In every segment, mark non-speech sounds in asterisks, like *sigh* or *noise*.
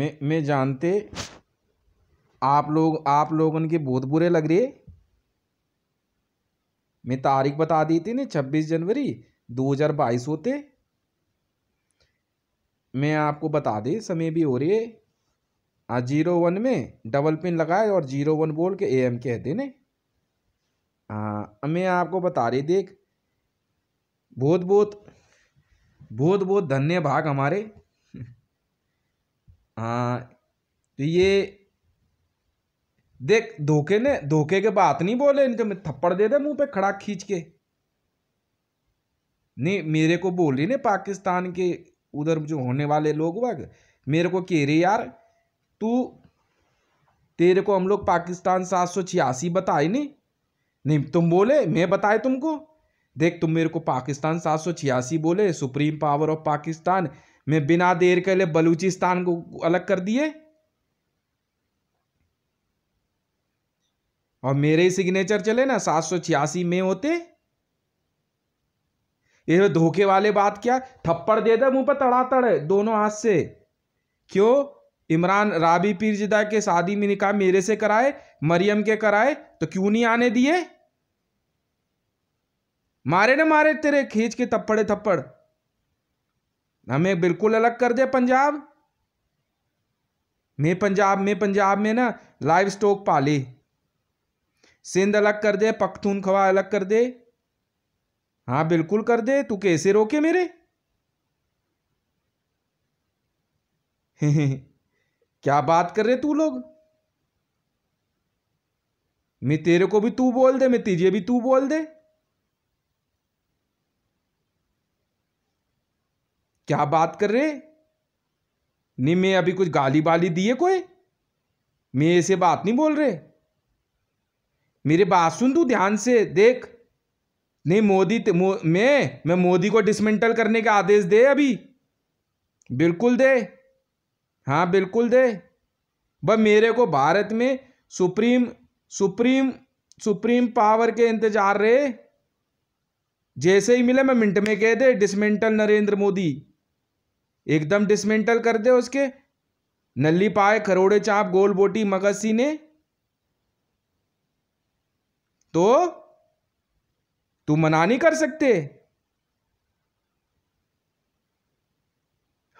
मैं मैं जानते आप लोग आप लोगों के बहुत बुरे लग रहे मैं तारीख बता दी थी ना छब्बीस जनवरी दो हज़ार बाईस होते मैं आपको बता दे समय भी हो रही है हाँ जीरो वन में डबल पिन लगाए और जीरो वन बोल के ए एम कह देने हाँ मैं आपको बता रही देख बहुत बहुत बहुत बहुत धन्यवाद हमारे हाँ तो ये देख धोखे ने धोखे के बात नहीं बोले नहीं तो मैं थप्पड़ दे दे मुंह पे खड़ा खींच के नहीं मेरे को बोली ना पाकिस्तान के उधर जो होने वाले लोग वह मेरे को कह रही यार तू तेरे को हम लोग पाकिस्तान सात सौ छियासी बताए नहीं नहीं तुम बोले मैं बताए तुमको देख तुम मेरे को पाकिस्तान सात सौ छियासी बोले सुप्रीम पावर ऑफ पाकिस्तान में बिना देर के लिए बलूचिस्तान को अलग कर दिए और मेरे सिग्नेचर चले ना सात सौ छियासी में होते ये धोखे वाले बात क्या थप्पड़ दे दे मुंह पर तड़ातड़ दोनों हाथ से क्यों इमरान राबी पीरजिदा के शादी में निकाह मेरे से कराए मरियम के कराए तो क्यों नहीं आने दिए मारे ना मारे तेरे खींच के थप्पड़े थप्पड़ हमें बिल्कुल अलग कर दे पंजाब मैं पंजाब में पंजाब में ना लाइव स्टॉक पाली सिंध अलग कर दे पख्तूनख्वा अलग कर दे हाँ बिल्कुल कर दे तू कैसे रोके मेरे *laughs* क्या बात कर रहे तू लोग मैं तेरे को भी तू बोल दे मैं तीजे भी तू बोल दे क्या बात कर रहे नहीं मैं अभी कुछ गाली वाली दी है कोई मैं ऐसे बात नहीं बोल रहे मेरी बात सुन तू ध्यान से देख नहीं मोदी मो, मैं मैं मोदी को डिसमेंटल करने का आदेश दे अभी बिल्कुल दे हाँ बिल्कुल दे ब मेरे को भारत में सुप्रीम सुप्रीम सुप्रीम पावर के इंतजार रहे जैसे ही मिले मैं मिनट में कह दे डिसमेंटल नरेंद्र मोदी एकदम डिसमेंटल कर दे उसके नल्ली पाए खरोड़े चाप गोल बोटी मगज सीने तो तू मना नहीं कर सकते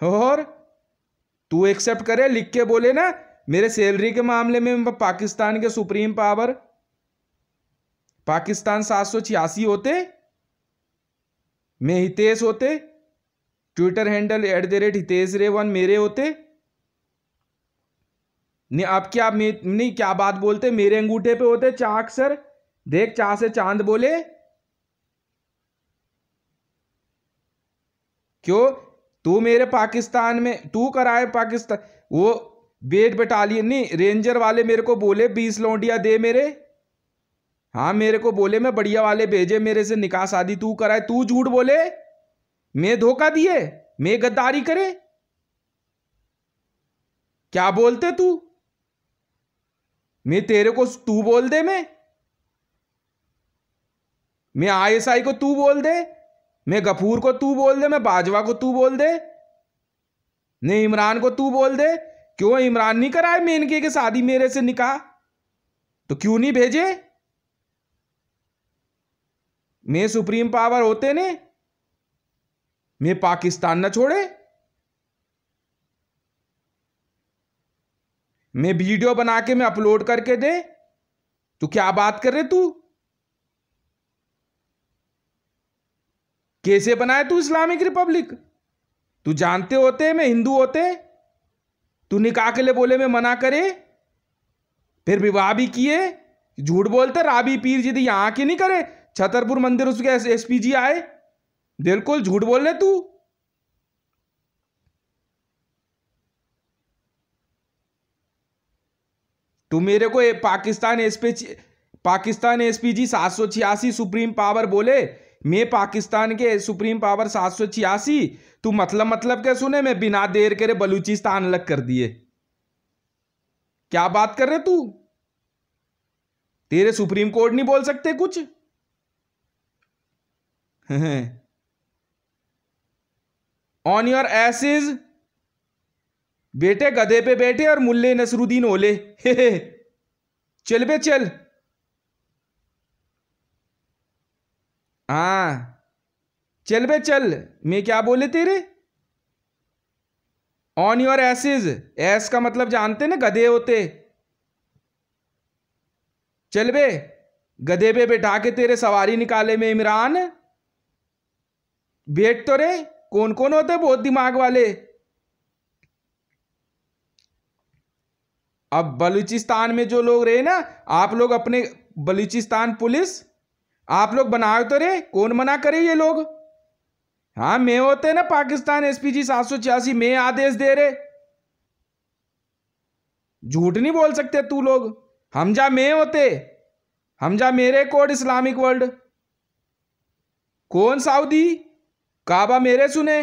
और तू एक्सेप्ट करे लिख के बोले ना मेरे सैलरी के मामले में पाकिस्तान के सुप्रीम पावर पाकिस्तान सात सौ छियासी होते मैं हितेश होते Twitter handle at the rate Hitesh रे वन मेरे होते नहीं आप क्या नहीं क्या बात बोलते मेरे अंगूठे पे होते चाक सर देख चा से चांद बोले क्यों तू मेरे पाकिस्तान में तू कराए पाकिस्तान वो बेट बटालियन नहीं रेंजर वाले मेरे को बोले बीस लौंडिया दे मेरे हाँ मेरे को बोले मैं बढ़िया वाले भेजे मेरे से निकास आदि तू कराए तू झूठ बोले मैं धोखा दिए मैं गद्दारी करे क्या बोलते तू मैं तेरे को तू बोल दे मैं मैं आईएसआई को तू बोल दे मैं गफूर को तू बोल दे मैं बाजवा को तू बोल दे नहीं इमरान को तू बोल दे क्यों इमरान नहीं कराए मेनके के शादी मेरे से निकाह तो क्यों नहीं भेजे मैं सुप्रीम पावर होते ने मैं पाकिस्तान ना छोड़े मैं वीडियो बना के मैं अपलोड करके दे तो क्या बात कर रहे तू कैसे बनाए तू इस्लामिक रिपब्लिक तू जानते होते मैं हिंदू होते तू निकाह के लिए बोले मैं मना करे फिर विवाह भी किए झूठ बोलते राबी पीर जी यहां के नहीं करे छतरपुर मंदिर उसके एसपीजी आए बिल्कुल झूठ बोल रहे तू तू मेरे को पाकिस्तान एसपी पाकिस्तान एसपीजी सात सौ छियासी सुप्रीम पावर बोले मैं पाकिस्तान के सुप्रीम पावर सात सौ छियासी तू मतलब मतलब क्या सुने मैं बिना देर करे बलूचिस्तान अलग कर दिए क्या बात कर रहे तू तेरे सुप्रीम कोर्ट नहीं बोल सकते कुछ *laughs* ऑन योर एसिस बेटे गधे पे बैठे और मुल्ले नसरुद्दीन ओले हे *laughs* हे चल बे चल हाँ चल बे चल मैं क्या बोले तेरे ऑन योर एसिस एस का मतलब जानते ना गधे होते चल बे गधे पे बैठा के तेरे सवारी निकाले में इमरान बैठ तो रे कौन कौन होते बहुत दिमाग वाले अब बलूचिस्तान में जो लोग रहे ना आप लोग अपने बलूचिस्तान पुलिस आप लोग बनाओ तो रहे कौन मना करे ये लोग हाँ मैं होते ना पाकिस्तान एसपीजी सात सौ छियासी में आदेश दे रहे झूठ नहीं बोल सकते तू लोग हम जा मैं होते हम जा मेरे कोड इस्लामिक वर्ल्ड कौन सऊदी काबा मेरे सुने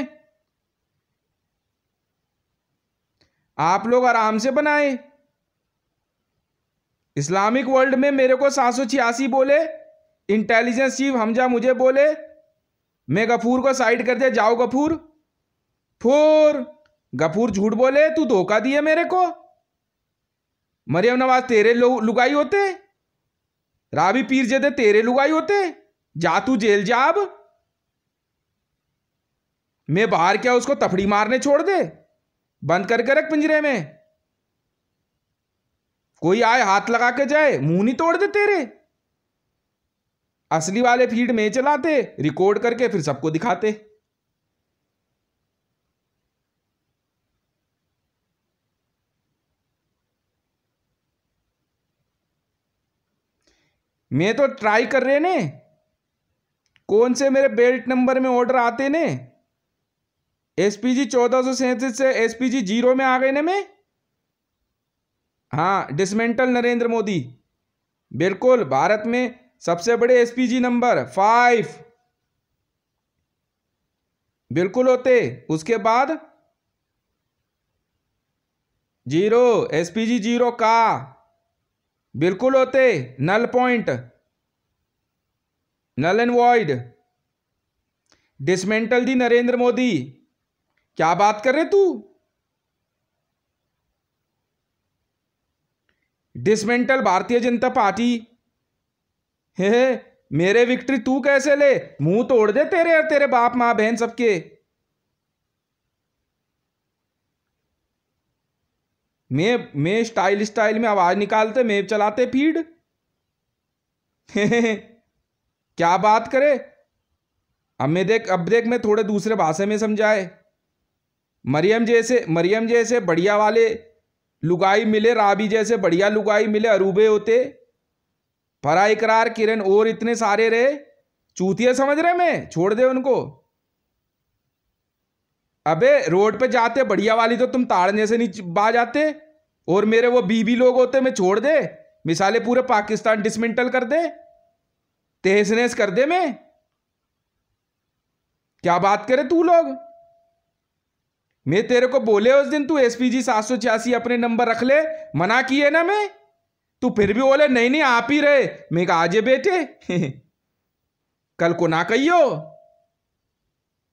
आप लोग आराम से बनाए इस्लामिक वर्ल्ड में मेरे को सात सौ छियासी बोले इंटेलिजेंस चीफ हमजा मुझे बोले मैं गफूर को साइड कर दे जाओ गफूर फोर गफूर झूठ बोले तू धोखा दिए मेरे को मरियम नवाज तेरे लुगाई होते रावी पीर जेदे तेरे लुगाई होते जा तू जेल जाब अब मैं बाहर क्या उसको तफड़ी मारने छोड़ दे बंद करके रख पिंजरे में कोई आए हाथ लगा के जाए मुंह नहीं तोड़ दे तेरे असली वाले फीड में चलाते रिकॉर्ड करके फिर सबको दिखाते मैं तो ट्राई कर रहे ने कौन से मेरे बेल्ट नंबर में ऑर्डर आते ने एस पी जी चौदह सौ सैंतीस से एस पी जी जीरो में आ गए ना मैं हाँ डिसमेंटल नरेंद्र मोदी बिल्कुल भारत में सबसे बड़े S P G number five बिल्कुल होते उसके बाद zero S P G zero का बिल्कुल होते null point null and void dismantle दी नरेंद्र मोदी क्या बात कर रहे तू डिसमेंटल भारतीय जनता पार्टी हे, हे मेरे विक्ट्री तू कैसे ले मुंह तोड़ दे तेरे और तेरे बाप मां बहन सबके मैं मैं स्टाइल स्टाइल में आवाज निकालते मैं चलाते फीड क्या बात करे अब मैं देख अब देख मैं थोड़े दूसरे भाषा में समझाए मरियम जैसे मरियम जैसे बढ़िया वाले लुगाई मिले राबी जैसे बढ़िया लुगाई मिले अरूबे होते फरा इकरार किरण और इतने सारे रहे चूतिया समझ रहे मैं छोड़ दे उनको अबे रोड पे जाते बढ़िया वाली तो तुम ताड़ने से नहीं बा जाते और मेरे वो बीबी लोग होते मैं छोड़ दे मिसाले पूरे पाकिस्तान डिसमेंटल कर दे तहस कर दे मैं क्या बात करे तू लोग मैं तेरे को बोले उस दिन तू एस पी जी सात सौ छियासी अपने नंबर रख ले मना किए ना मैं तू फिर भी बोले नहीं नहीं आप ही रहे मैं कहा आजे बेटे *laughs* कल को ना कहियो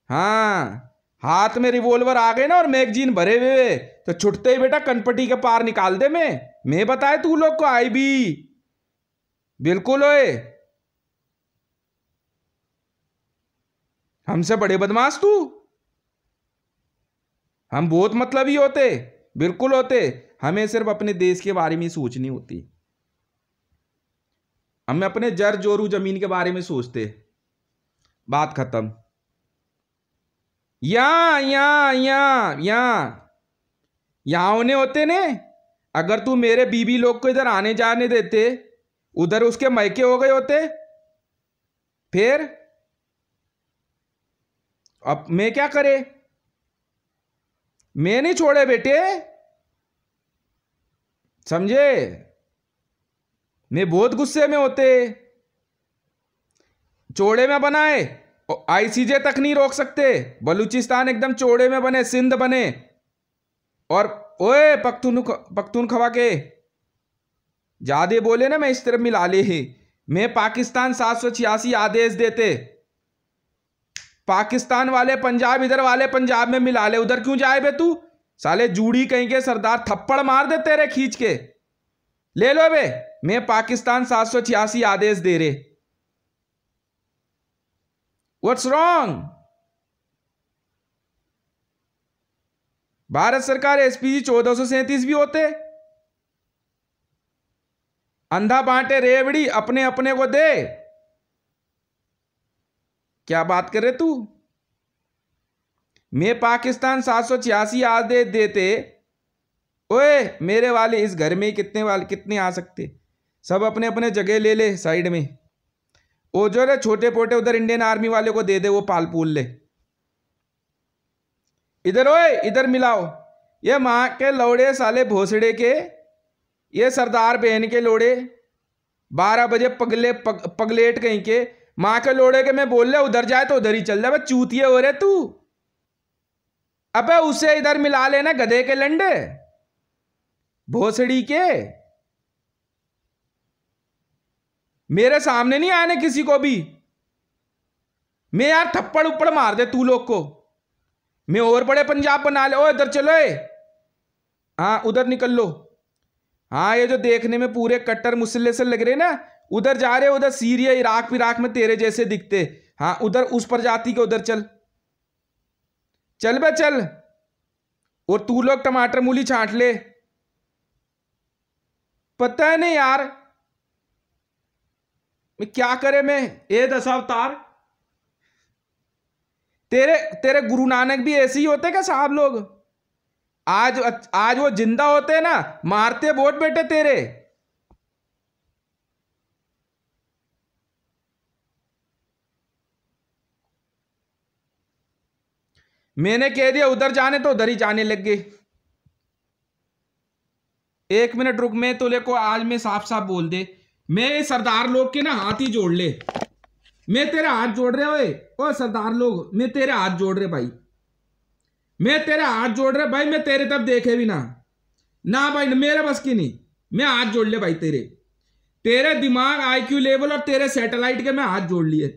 हाँ हाथ में रिवॉल्वर आ गए ना और मैगजीन भरे हुए तो छुटते ही बेटा कनपट्टी के पार निकाल दे मैं मैं बताए तू लोग को आई भी बिल्कुल ओए हमसे बड़े बदमाश तू हम बहुत मतलब ही होते बिल्कुल होते हमें सिर्फ अपने देश के बारे में सोचनी होती हमें अपने जर जोरू जमीन के बारे में सोचते बात खत्म या या या या यहां होने होते ने अगर तू मेरे बीबी लोग को इधर आने जाने देते उधर उसके मैके हो गए होते फिर अब मैं क्या करे नहीं छोड़े बेटे समझे मैं बहुत गुस्से में होते चोड़े में बनाए आईसीजे तक नहीं रोक सकते बलूचिस्तान एकदम चोड़े में बने सिंध बने और ओए पख्तून पख्तून खवा के ज़्यादा बोले ना मैं इस तरफ मिला ले ही मैं पाकिस्तान सात सौ छियासी आदेश देते पाकिस्तान वाले पंजाब इधर वाले पंजाब में मिला ले उधर क्यों जाए बे तू साले जूड़ी कहीं के सरदार थप्पड़ मार दे तेरे खींच के ले लो बे मैं पाकिस्तान सात सौ छियासी आदेश दे रहे व्हाट्स रॉन्ग भारत सरकार एसपीजी चौदह सौ सैंतीस भी होते अंधा बांटे रेवड़ी अपने अपने को दे क्या बात कर रहे तू मैं पाकिस्तान सात सौ छियासी आदे देते ओए मेरे वाले इस घर में कितने वाले कितने आ सकते सब अपने अपने जगह ले ले साइड में वो जो रे छोटे पोटे उधर इंडियन आर्मी वाले को दे दे वो पाल पूल ले इधर ओए इधर मिलाओ ये माँ के लौड़े साले भोसड़े के ये सरदार बहन के लोड़े बारह बजे पगले पग, पगलेट कहीं के माँ के लोड़े के मैं बोल रहा उधर जाए तो उधर ही चल जाए चूतिए हो रहे तू अबे उसे इधर मिला लेना गधे के लंडे भोसड़ी के मेरे सामने नहीं आने किसी को भी मैं यार थप्पड़ उप्पड़ मार दे तू लोग को मैं और बड़े पंजाब बना ले ओ इधर चलो ए हाँ उधर निकल लो हाँ ये जो देखने में पूरे कट्टर मुसल्ले से लग रहे ना उधर जा रहे उधर सीरिया इराक विराक में तेरे जैसे दिखते हाँ उधर उस प्रजाति के उधर चल चल बे चल और तू लोग टमाटर मूली छाट ले पता है नहीं यार मैं क्या करे मैं ए दशावतार तेरे तेरे गुरु नानक भी ऐसे ही होते क्या साहब लोग आज आज वो जिंदा होते ना मारते वोट बेटे तेरे मैंने कह दिया उधर जाने तो उधर ही जाने लग गए एक मिनट रुक मैं तो को आज मैं साफ साफ बोल दे मैं सरदार लोग के ना हाथ ही जोड़ ले मैं तेरे हाथ जोड़ रहे ओए ओ सरदार लोग मैं तेरे हाथ जोड़ रहे भाई मैं तेरे हाथ जोड़ रहे भाई मैं तेरे तब देखे भी ना ना भाई ना मेरे बस की नहीं मैं हाथ जोड़ ले भाई तेरे तेरे दिमाग आईक्यू लेवल और तेरे सैटेलाइट के मैं हाथ जोड़ लिए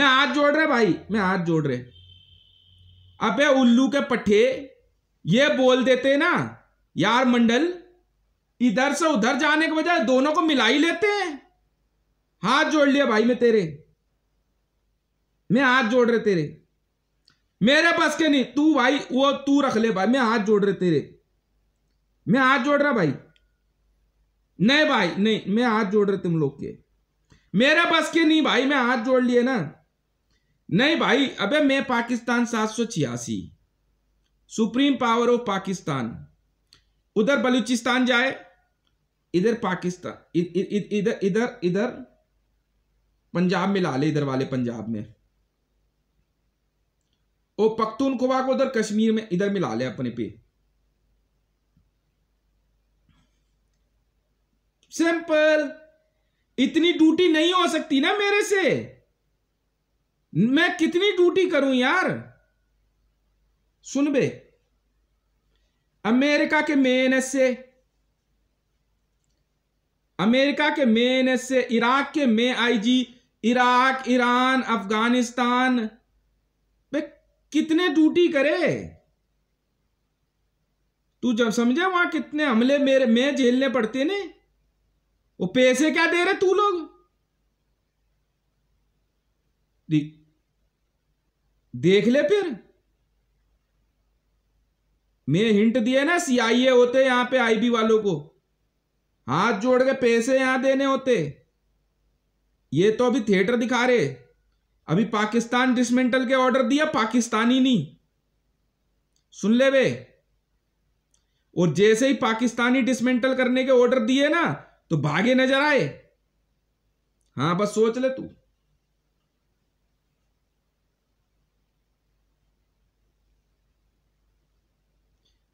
मैं हाथ जोड़ रहे भाई मैं हाथ जोड़ रहे अबे उल्लू के पट्टे ये बोल देते ना यार मंडल इधर से उधर जाने के बजाय दोनों को मिला ही लेते हैं हाथ जोड़ लिया भाई मैं तेरे मैं हाथ जोड़ रहे तेरे मेरे पास के नहीं तू भाई वो तू रख ले भाई मैं हाथ जोड़ रहे तेरे मैं हाथ जोड़ रहा भाई नहीं भाई नहीं मैं हाथ जोड़ रहे तुम लोग के मेरे पास के नहीं भाई मैं हाथ जोड़ लिए ना नहीं भाई अबे मैं पाकिस्तान सात सौ छियासी सुप्रीम पावर ऑफ पाकिस्तान उधर बलूचिस्तान जाए इधर पाकिस्तान इधर इधर इधर पंजाब में ला ले इधर वाले पंजाब में पख्तून खुवा को उधर कश्मीर में इधर मिला ले अपने पे सिंपल इतनी ड्यूटी नहीं हो सकती ना मेरे से मैं कितनी ड्यूटी करूं यार सुन बे अमेरिका के मेन से अमेरिका के मेन से इराक के मे आईजी इराक ईरान अफगानिस्तान पे कितने ड्यूटी करे तू जब समझे वहां कितने हमले मेरे में झेलने पड़ते ने वो पैसे क्या दे रहे तू लोग देख ले फिर मैं हिंट दिए ना सीआईए होते यहां पे आईबी वालों को हाथ जोड़ के पैसे यहां देने होते ये तो अभी थिएटर दिखा रहे अभी पाकिस्तान डिसमेंटल के ऑर्डर दिया पाकिस्तानी नहीं सुन ले वे और जैसे ही पाकिस्तानी डिसमेंटल करने के ऑर्डर दिए ना तो भागे नजर आए हाँ बस सोच ले तू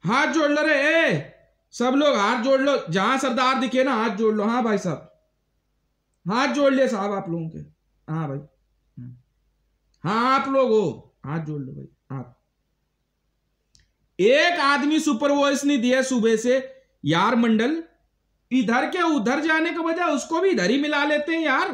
हाथ जोड़ लो रे ए सब लोग हाथ जोड़ लो जहां सरदार दिखे ना हाथ जोड़ लो हाँ भाई साहब हाथ जोड़ लिए साहब आप लोगों के हाँ भाई हम्म। हाँ आप लोग हो हाथ जोड़ लो भाई आप एक आदमी सुपर वॉइस नहीं दिया सुबह से यार मंडल इधर के उधर जाने के बजाय उसको भी इधर ही मिला लेते हैं यार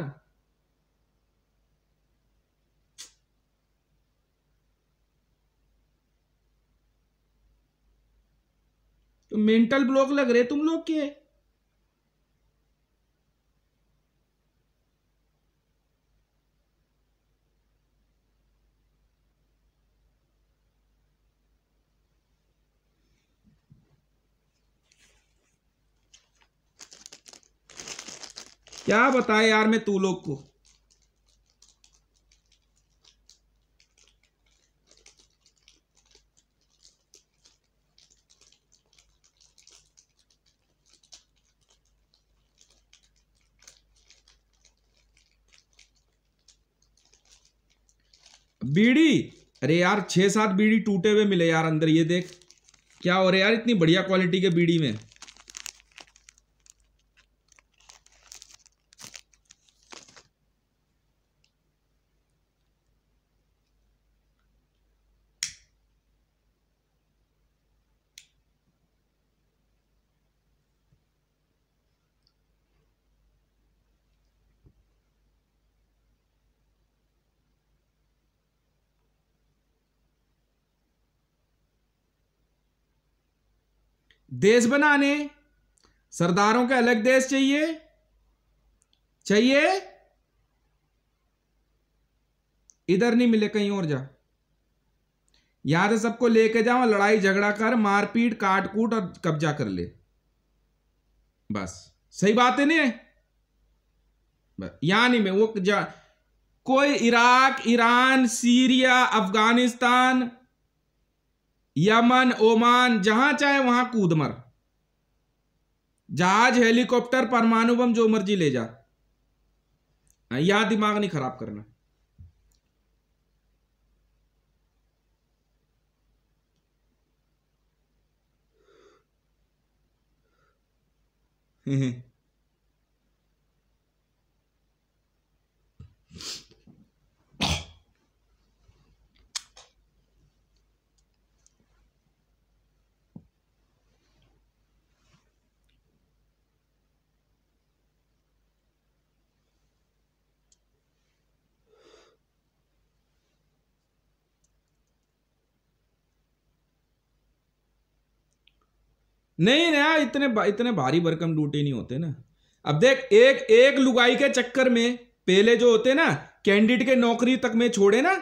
मेंटल ब्लॉक लग रहे तुम लोग के क्या बताए यार मैं तू लोग को बीड़ी अरे यार छः सात बीड़ी टूटे हुए मिले यार अंदर ये देख क्या हो रहा है यार इतनी बढ़िया क्वालिटी के बीड़ी में देश बनाने सरदारों का अलग देश चाहिए चाहिए इधर नहीं मिले कहीं और जा यहां से सबको लेके जाओ लड़ाई झगड़ा कर मारपीट काट कूट और कब्जा कर ले बस सही बात है नहीं यानी में वो जा कोई Iraq Iran Syria Afghanistan Yemen Oman जहां चाहे वहां कूद मर जहाज हेलीकॉप्टर परमाणु बम जो मर्जी ले जा हाँ, या दिमाग नहीं खराब करना हम्म, हम्म। नहीं नया इतने इतने भारी भरकम लूटे नहीं होते ना अब देख एक एक लुगाई के चक्कर में पहले जो होते ना कैंडिडेट के नौकरी तक में छोड़े ना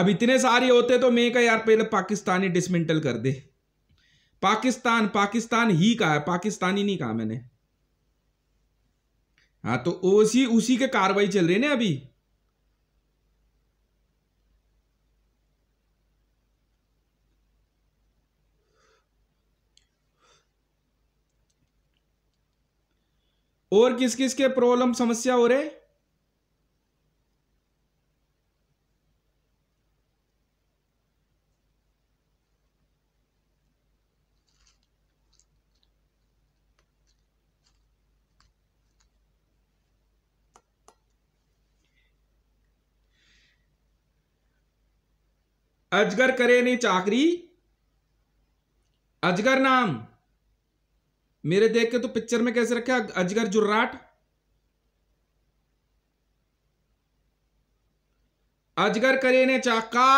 अब इतने सारे होते तो मैं का यार पहले पाकिस्तानी डिसमेंटल कर दे पाकिस्तान पाकिस्तान ही कहा है पाकिस्तानी नहीं कहा मैंने हाँ तो उसी उसी के कार्रवाई चल रही है ना अभी और किस किस के प्रॉब्लम समस्या हो रहे अजगर करे नहीं चाकरी अजगर नाम मेरे देख के तो पिक्चर में कैसे रखा अजगर जुर्राट अजगर करे ने चाका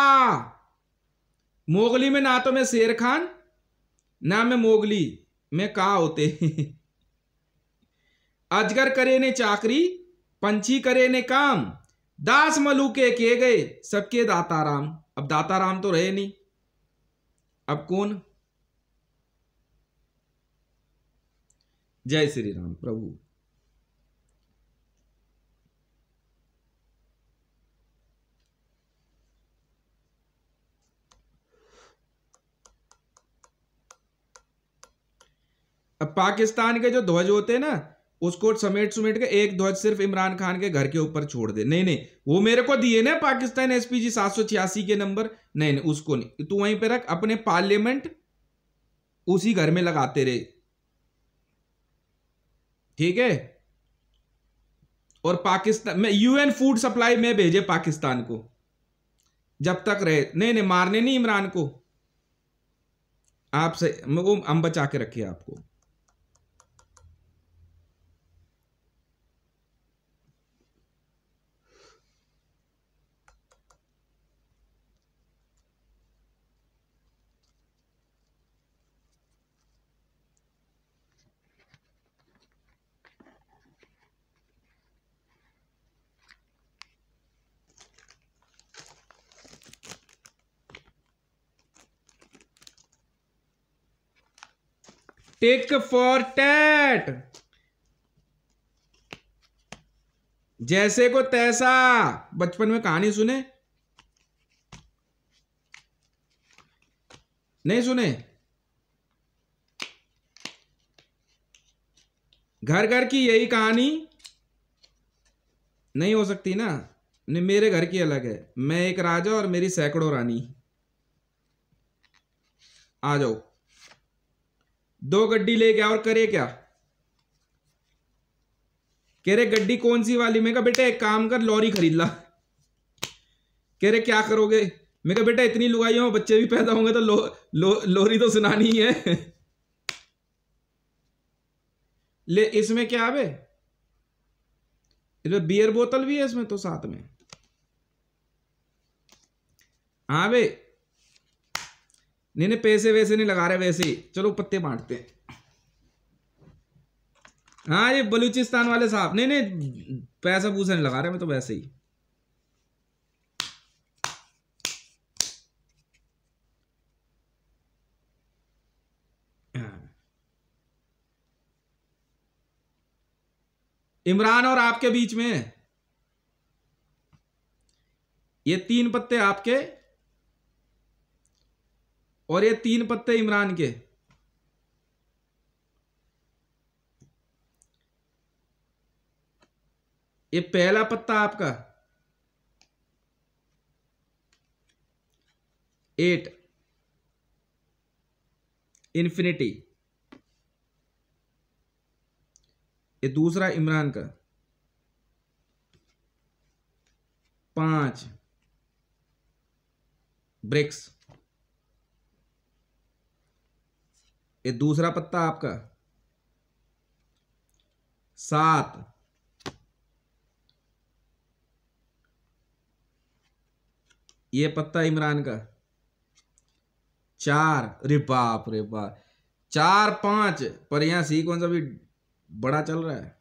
मोगली में ना तो मैं शेर खान ना मैं मोगली में कहा होते अजगर करे ने चाकरी पंछी करे ने काम दास मलूके किए गए सबके दाताराम अब दाताराम तो रहे नहीं अब कौन जय श्री राम प्रभु अब पाकिस्तान के जो ध्वज होते हैं ना उसको समेट सुमेट के एक ध्वज सिर्फ इमरान खान के घर के ऊपर छोड़ दे नहीं नहीं वो मेरे को दिए ना पाकिस्तान एसपीजी सात सौ छियासी के नंबर नहीं नहीं उसको नहीं तू वहीं पे रख अपने पार्लियामेंट उसी घर में लगाते रहे ठीक है और पाकिस्तान में यूएन फूड सप्लाई में भेजे पाकिस्तान को जब तक रहे नहीं नहीं मारने नहीं इमरान को आप से वो हम बचा के रखिए आपको टेक फॉर टैट जैसे को तैसा बचपन में कहानी सुने नहीं सुने घर घर की यही कहानी नहीं हो सकती ना नहीं मेरे घर की अलग है मैं एक राजा और मेरी सैकड़ों रानी आ जाओ दो गड्डी ले गया और करे क्या कह रहे गड्डी कौन सी वाली मैं कहा बेटा एक काम कर लॉरी खरीद ला कह रहे क्या करोगे मैं कहा बेटा इतनी लुगाई हो बच्चे भी पैदा होंगे तो लो, लो, लोरी तो सुनानी है ले इसमें क्या आवे इसमें बियर बोतल भी है इसमें तो साथ में हाँ भाई नहीं नहीं पैसे वैसे नहीं लगा रहे वैसे ही चलो पत्ते बांटते हैं हाँ ये बलूचिस्तान वाले साहब नहीं नहीं पैसा पूसा नहीं लगा रहे मैं तो वैसे ही हाँ। इमरान और आपके बीच में ये तीन पत्ते आपके और ये तीन पत्ते इमरान के ये पहला पत्ता आपका एट इन्फिनिटी ये दूसरा इमरान का पांच ब्रिक्स ये दूसरा पत्ता आपका सात ये पत्ता इमरान का चार अरे बाप रे बाप चार पांच पर यहां सीक्वेंस अभी बड़ा चल रहा है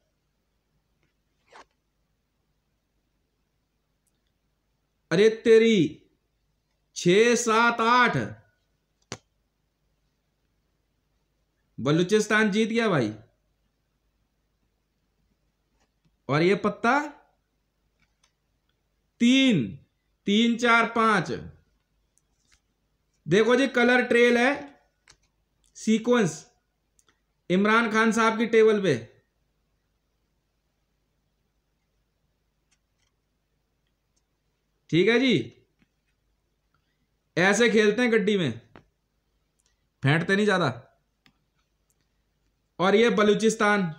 अरे तेरी छ सात आठ बलूचिस्तान जीत गया भाई और ये पत्ता तीन तीन चार पांच देखो जी कलर ट्रेल है सीक्वेंस इमरान खान साहब की टेबल पे ठीक है जी ऐसे खेलते हैं गड्डी में फेंटते नहीं ज्यादा और ये बलूचिस्तान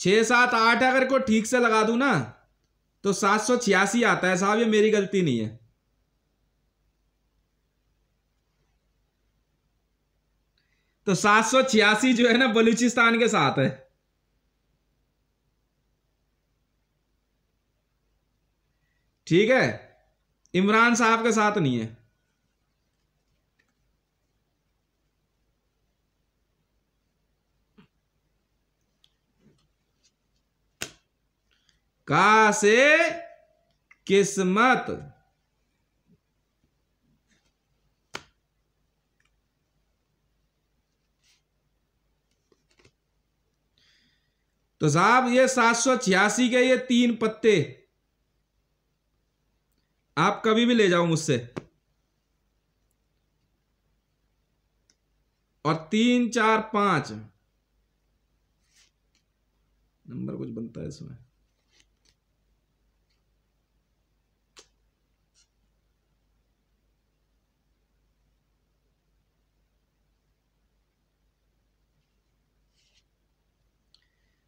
छह सात आठ अगर को ठीक से लगा दू ना तो सात सौ छियासी आता है साहब ये मेरी गलती नहीं है तो सात सौ छियासी जो है ना बलूचिस्तान के साथ है ठीक है इमरान साहब के साथ नहीं है का से किस्मत तो साहब ये सात सौ छियासी के ये तीन पत्ते आप कभी भी ले जाओ मुझसे और तीन चार पांच नंबर कुछ बनता है इसमें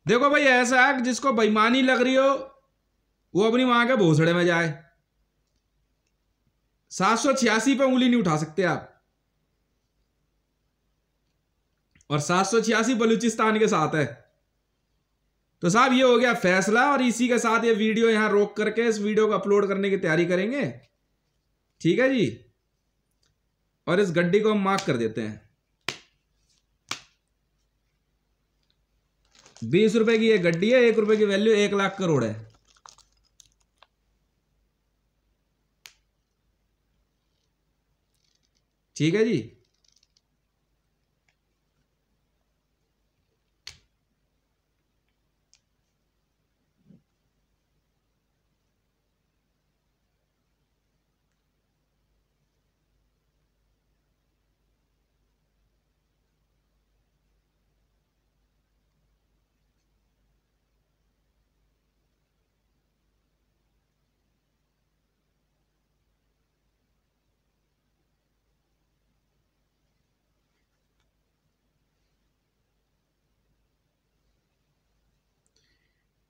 देखो भाई ऐसा है जिसको बेईमानी लग रही हो वो अपनी मां के भोसड़े में जाए सात सौ छियासी पर उंगली नहीं उठा सकते आप और सात सौ छियासी बलूचिस्तान के साथ है तो साहब ये हो गया फैसला और इसी के साथ ये वीडियो यहां रोक करके इस वीडियो को अपलोड करने की तैयारी करेंगे ठीक है जी और इस गड्डी को हम मार्क कर देते हैं बीस रुपए की ये गड्डी है एक रुपए की वैल्यू एक लाख करोड़ है ਠੀਕ ਹੈ ਜੀ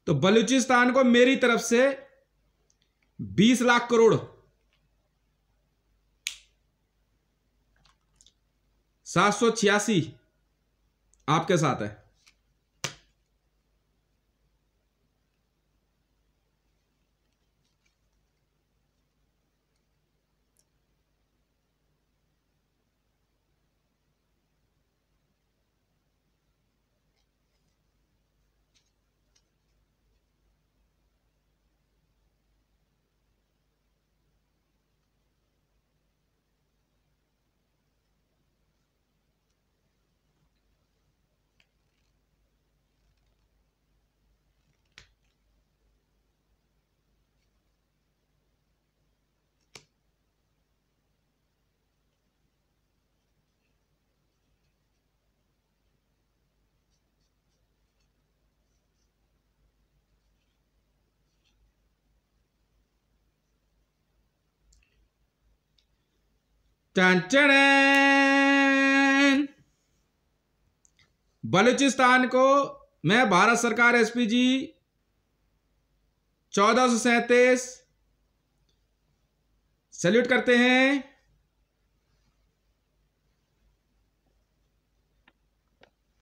तो बलूचिस्तान को मेरी तरफ से 20 लाख करोड़ सात सौ छियासी आपके साथ है टन टन बलूचिस्तान को मैं भारत सरकार एसपीजी चौदह सौ सैंतीस सैल्यूट करते हैं